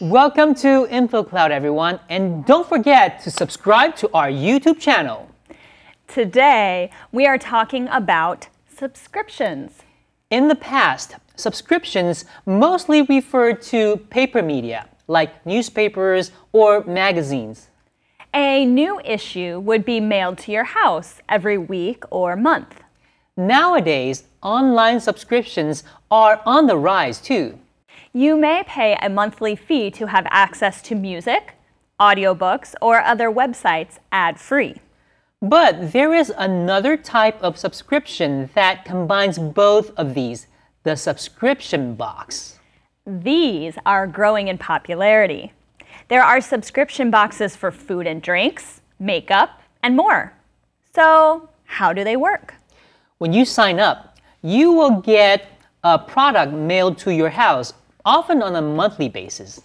Welcome to InfoCloud, everyone, and don't forget to subscribe to our YouTube channel. Today, we are talking about subscriptions. In the past, subscriptions mostly referred to paper media, like newspapers or magazines. A new issue would be mailed to your house every week or month. Nowadays, online subscriptions are on the rise, too. You may pay a monthly fee to have access to music, audiobooks, or other websites ad-free. But there is another type of subscription that combines both of these, the subscription box. These are growing in popularity. There are subscription boxes for food and drinks, makeup, and more. So, how do they work? When you sign up, you will get a product mailed to your house often on a monthly basis.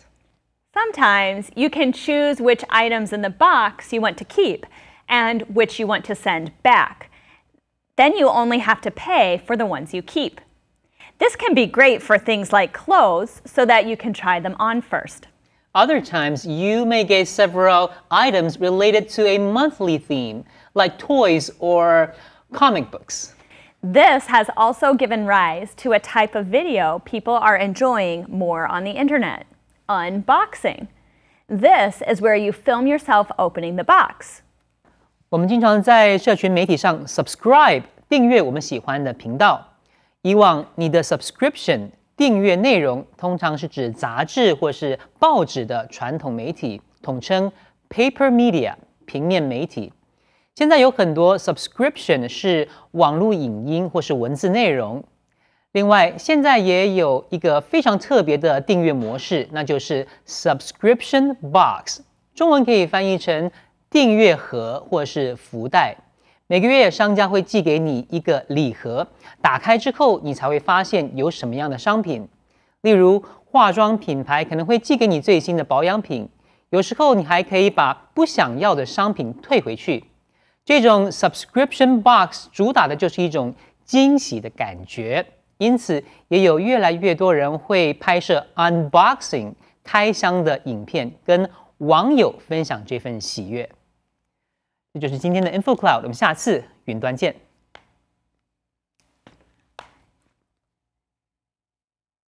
Sometimes you can choose which items in the box you want to keep and which you want to send back. Then you only have to pay for the ones you keep. This can be great for things like clothes so that you can try them on first. Other times, you may get several items related to a monthly theme, like toys or comic books. This has also given rise to a type of video people are enjoying more on the internet, unboxing. This is where you film yourself opening the box. 我们经常在社群媒体上 subscribe 订阅我们喜欢的频道。以往你的 subscription 订阅内容通常是指杂志或是报纸的传统媒体，统称 paper media 平面媒体。现在有很多 subscription 是网络影音或是文字内容。另外，现在也有一个非常特别的订阅模式，那就是 subscription box，中文可以翻译成订阅盒或是福袋。每个月商家会寄给你一个礼盒，打开之后你才会发现有什么样的商品。例如，化妆品牌可能会寄给你最新的保养品。有时候你还可以把不想要的商品退回去。这种 subscription box 主打的就是一种惊喜的感觉，因此也有越来越多人会拍摄 unboxing 开箱的影片，跟网友分享这份喜悦。这就是今天的 InfoCloud，我们下次云端见。